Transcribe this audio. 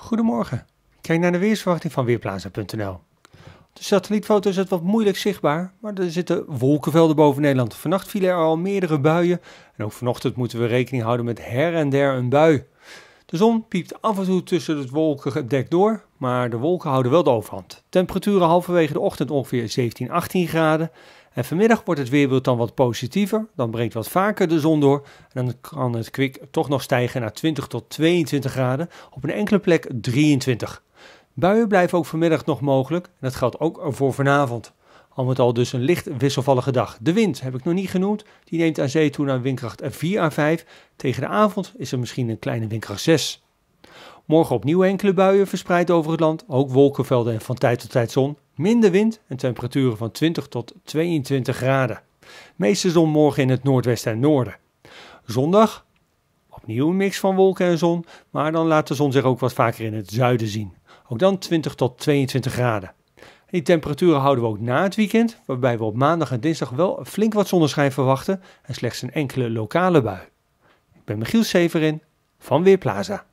Goedemorgen. Kijk naar de weersverwachting van Weerplaza.nl. de satellietfoto is het wat moeilijk zichtbaar, maar er zitten wolkenvelden boven Nederland. Vannacht vielen er al meerdere buien en ook vanochtend moeten we rekening houden met her en der een bui. De zon piept af en toe tussen het wolkige door, maar de wolken houden wel de overhand. Temperaturen halverwege de ochtend ongeveer 17, 18 graden. En vanmiddag wordt het weerbeeld dan wat positiever. Dan breekt wat vaker de zon door. En dan kan het kwik toch nog stijgen naar 20 tot 22 graden. Op een enkele plek 23. Buien blijven ook vanmiddag nog mogelijk. En dat geldt ook voor vanavond. Al met al dus een licht wisselvallige dag. De wind heb ik nog niet genoemd. Die neemt aan zee toe naar windkracht 4 aan 5. Tegen de avond is er misschien een kleine windkracht 6. Morgen opnieuw enkele buien verspreid over het land. Ook wolkenvelden en van tijd tot tijd zon. Minder wind en temperaturen van 20 tot 22 graden. Meeste zon morgen in het noordwesten en noorden. Zondag opnieuw een mix van wolken en zon. Maar dan laat de zon zich ook wat vaker in het zuiden zien. Ook dan 20 tot 22 graden. Die temperaturen houden we ook na het weekend, waarbij we op maandag en dinsdag wel flink wat zonneschijn verwachten en slechts een enkele lokale bui. Ik ben Michiel Severin van Weerplaza.